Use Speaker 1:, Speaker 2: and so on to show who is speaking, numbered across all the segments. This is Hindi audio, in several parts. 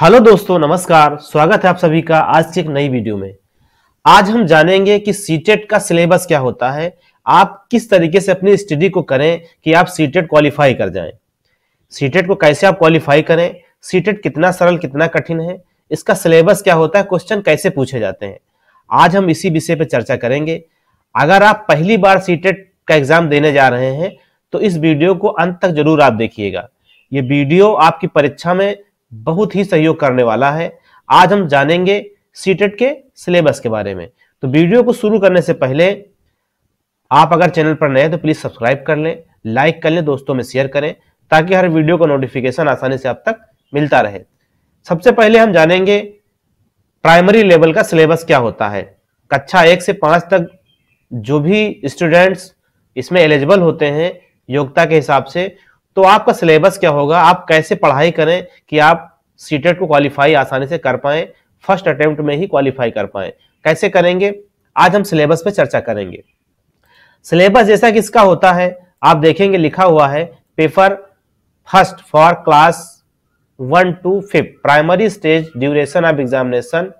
Speaker 1: हेलो दोस्तों नमस्कार स्वागत है आप सभी का आज की एक नई वीडियो में आज हम जानेंगे कि सीटेट e का सिलेबस क्या होता है आप किस तरीके से अपनी स्टडी को करें कि आप सीटेट क्वालिफाई e कर जाएं सीटेट e को कैसे आप क्वालिफाई करें सीटेट कितना सरल कितना कठिन है इसका सिलेबस क्या होता है क्वेश्चन कैसे पूछे जाते हैं आज हम इसी विषय पर चर्चा करेंगे अगर आप पहली बार सीटेट का एग्जाम देने जा रहे हैं तो इस वीडियो को अंत तक जरूर आप देखिएगा ये वीडियो आपकी परीक्षा में बहुत ही सहयोग करने वाला है आज हम जानेंगे सीटेट e के सिलेबस के बारे में तो वीडियो को शुरू करने से पहले आप अगर चैनल पर नए हैं तो प्लीज सब्सक्राइब कर लें लाइक कर लें दोस्तों में शेयर करें ताकि हर वीडियो का नोटिफिकेशन आसानी से आप तक मिलता रहे सबसे पहले हम जानेंगे प्राइमरी लेवल का सिलेबस क्या होता है कक्षा एक से पांच तक जो भी स्टूडेंट्स इसमें एलिजिबल होते हैं योग्यता के हिसाब से तो आपका सिलेबस क्या होगा आप कैसे पढ़ाई करें कि आप सीटेट e को क्वालिफाई आसानी से कर पाए फर्स्ट अटेम्प्ट में ही क्वालिफाई कर पाए कैसे करेंगे आज हम सिलेबस पर चर्चा करेंगे सिलेबस जैसा कि इसका होता है आप देखेंगे लिखा हुआ है paper first for class one to fifth primary stage duration of examination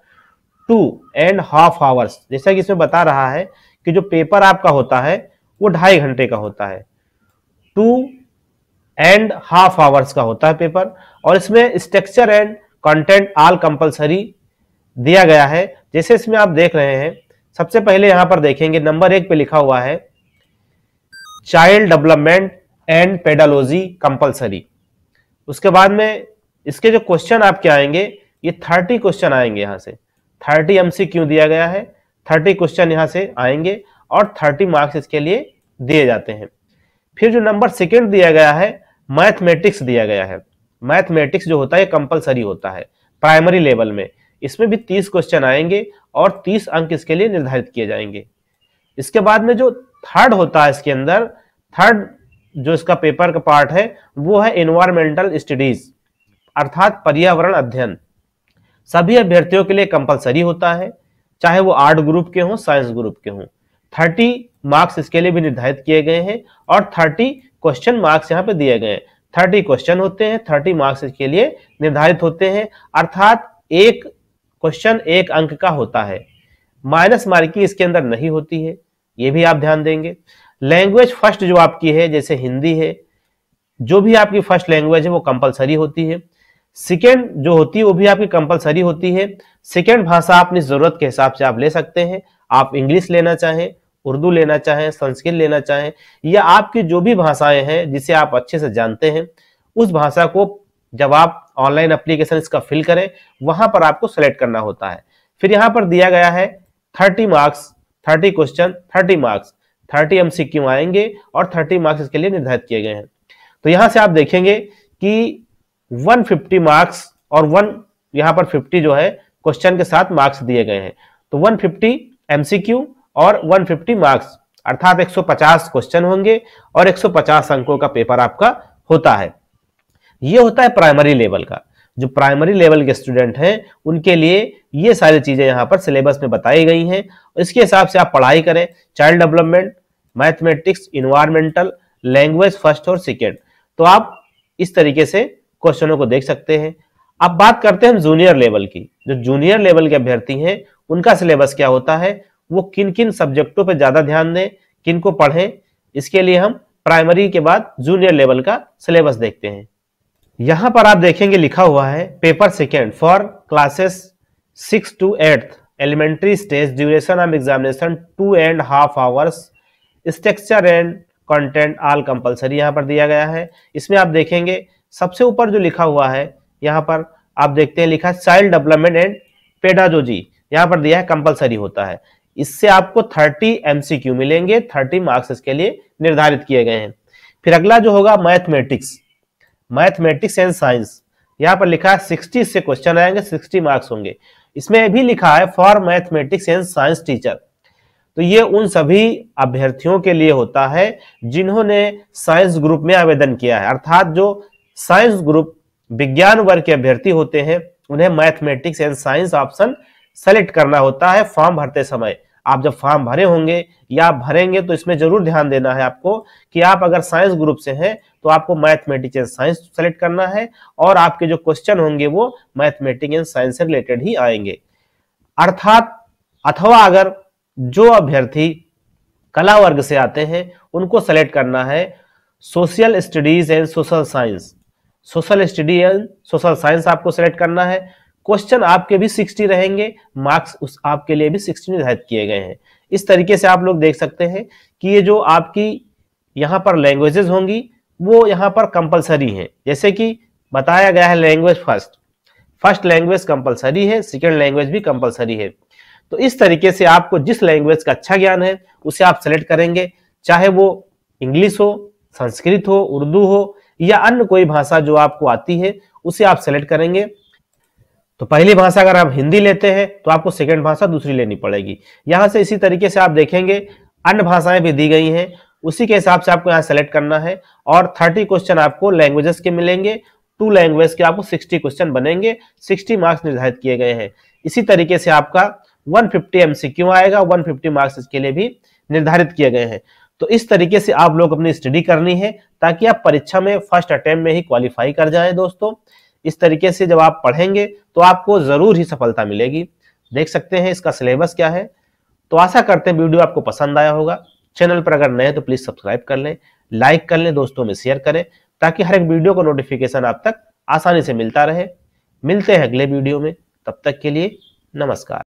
Speaker 1: two and half hours जैसा कि इसमें बता रहा है कि जो पेपर आपका होता है वो ढाई घंटे का होता है टू एंड हाफ आवर्स का होता है पेपर और इसमें structure and content all compulsory दिया गया है जैसे इसमें आप देख रहे हैं सबसे पहले यहां पर देखेंगे नंबर एक पे लिखा हुआ है child development and pedagogy compulsory उसके बाद में इसके जो क्वेश्चन आपके आएंगे ये थर्टी क्वेश्चन आएंगे यहां से थर्टी एम दिया गया है थर्टी क्वेश्चन यहाँ से आएंगे और थर्टी मार्क्स इसके लिए दिए जाते हैं फिर जो नंबर सेकेंड दिया गया है मैथमेटिक्स दिया गया है मैथमेटिक्स जो होता है कंपलसरी होता है प्राइमरी लेवल में इसमें भी तीस क्वेश्चन आएंगे और तीस अंक इसके लिए निर्धारित किए जाएंगे इसके बाद में जो थर्ड होता है इसके अंदर थर्ड जो इसका पेपर का पार्ट है वो है इन्वायरमेंटल स्टडीज अर्थात पर्यावरण अध्ययन सभी अभ्यर्थियों के लिए कंपलसरी होता है चाहे वो आर्ट ग्रुप के हों साइंस ग्रुप के हों थर्टी मार्क्स इसके लिए भी निर्धारित किए गए हैं और थर्टी क्वेश्चन मार्क्स यहाँ पे दिए गए हैं थर्टी क्वेश्चन होते हैं थर्टी मार्क्स इसके लिए निर्धारित होते हैं अर्थात एक क्वेश्चन एक अंक का होता है माइनस मार्किंग इसके अंदर नहीं होती है ये भी आप ध्यान देंगे लैंग्वेज फर्स्ट जो आपकी है जैसे हिंदी है जो भी आपकी फर्स्ट लैंग्वेज है वो कंपलसरी होती है सेकेंड जो होती है वो भी आपकी कंपलसरी होती है सेकेंड भाषा अपनी जरूरत के हिसाब से आप ले सकते हैं आप इंग्लिश लेना चाहें उर्दू लेना चाहें संस्कृत लेना चाहें या आपकी जो भी भाषाएं हैं जिसे आप अच्छे से जानते हैं उस भाषा को जब आप ऑनलाइन अप्लीकेशन इसका फिल करें वहां पर आपको सेलेक्ट करना होता है फिर यहाँ पर दिया गया है thirty marks thirty question thirty marks thirty M आएंगे और थर्टी मार्क्स इसके लिए निर्धारित किए गए हैं तो यहां से आप देखेंगे कि 150 मार्क्स और वन यहाँ पर 50 जो है क्वेश्चन के साथ मार्क्स दिए गए हैं तो 150 एमसीक्यू और 150 मार्क्स अर्थात 150 क्वेश्चन होंगे और 150 अंकों का पेपर आपका होता है ये होता है प्राइमरी लेवल का जो प्राइमरी लेवल के स्टूडेंट हैं उनके लिए ये सारी चीज़ें यहाँ पर सिलेबस में बताई गई हैं इसके हिसाब से आप पढ़ाई करें child development mathematics environmental language first और सेकेंड तो आप इस तरीके से क्वेश्चनों को देख सकते हैं अब बात करते हैं हम जूनियर लेवल की जो जूनियर लेवल के अभ्यर्थी हैं उनका सिलेबस क्या होता है वो किन किन सब्जेक्टों पर ज़्यादा ध्यान दें किन को पढ़ें इसके लिए हम प्राइमरी के बाद जूनियर लेवल का सिलेबस देखते हैं यहां पर आप देखेंगे लिखा हुआ है paper second for classes six to eighth elementary stage duration of examination two and half hours structure and content all compulsory यहां पर दिया गया है इसमें आप देखेंगे सबसे ऊपर जो लिखा हुआ है यहां पर आप देखते हैं लिखा चाइल्ड डेवलपमेंट एंड पेडाजोजी यहां पर दिया है कंपलसरी होता है इससे आपको 30 एमसीक्यू मिलेंगे 30 मार्क्स इसके लिए निर्धारित किए गए हैं फिर अगला जो होगा मैथमेटिक्स मैथमेटिक्स एंड साइंस यहाँ पर लिखा है सिक्सटी से क्वेश्चन आएंगे सिक्सटी मार्क्स होंगे इसमें भी लिखा है for mathematics and science teacher तो ये उन सभी अभ्यर्थियों के लिए होता है जिन्होंने साइंस ग्रुप में आवेदन किया है अर्थात जो साइंस ग्रुप विज्ञान वर्ग के अभ्यर्थी होते हैं उन्हें mathematics and science option select करना होता है फॉर्म भरते समय आप जब फॉर्म भरे होंगे या भरेंगे तो इसमें जरूर ध्यान देना है आपको कि आप अगर साइंस ग्रुप से हैं तो आपको मैथमेटिक्स एंड साइंस सेलेक्ट करना है और आपके जो क्वेश्चन होंगे वो मैथमेटिक्स एंड साइंस से रिलेटेड ही आएंगे अर्थात अथवा अगर जो अभ्यर्थी कला वर्ग से आते हैं उनको सेलेक्ट करना है social studies and social science social study and social science आपको सेलेक्ट करना है क्वेश्चन आपके भी 60 रहेंगे मार्क्स उस आपके लिए भी 60 निर्धारित किए गए हैं इस तरीके से आप लोग देख सकते हैं कि ये जो आपकी यहाँ पर लैंग्वेजेस होंगी वो यहाँ पर कंपलसरी हैं जैसे कि बताया गया है language first first language compulsory है सेकेंड लैंग्वेज भी कंपलसरी है तो इस तरीके से आपको जिस लैंग्वेज का अच्छा ज्ञान है उसे आप सेलेक्ट करेंगे चाहे वो इंग्लिश हो संस्कृत हो उर्दू हो या अन्य कोई भाषा जो आपको आती है उसे आप सेलेक्ट करेंगे तो पहली भाषा अगर आप हिंदी लेते हैं तो आपको सेकेंड भाषा दूसरी लेनी पड़ेगी यहां से इसी तरीके से आप देखेंगे अन्य भाषाएं भी दी गई हैं उसी के हिसाब से आपको यहाँ सेलेक्ट करना है और थर्टी क्वेश्चन आपको लैंग्वेजेस के मिलेंगे टू लैंग्वेज के आपको सिक्सटी क्वेश्चन बनेंगे सिक्सटी मार्क्स निर्धारित किए गए हैं इसी तरीके से आपका 150 फिफ्टी एमसीक्यू आएगा 150 मार्क्स इसके लिए भी निर्धारित किए गए हैं तो इस तरीके से आप लोग अपनी स्टडी करनी है ताकि आप परीक्षा में फर्स्ट अटेम्प्ट में ही क्वालिफाई कर जाए दोस्तों इस तरीके से जब आप पढ़ेंगे तो आपको जरूर ही सफलता मिलेगी देख सकते हैं इसका सिलेबस क्या है तो आशा करते हैं वीडियो आपको पसंद आया होगा चैनल पर अगर नए तो प्लीज सब्सक्राइब कर लें लाइक कर लें दोस्तों में शेयर करें ताकि हर एक वीडियो का नोटिफिकेशन आप तक आसानी से मिलता रहे मिलते हैं अगले वीडियो में तब तक के लिए नमस्कार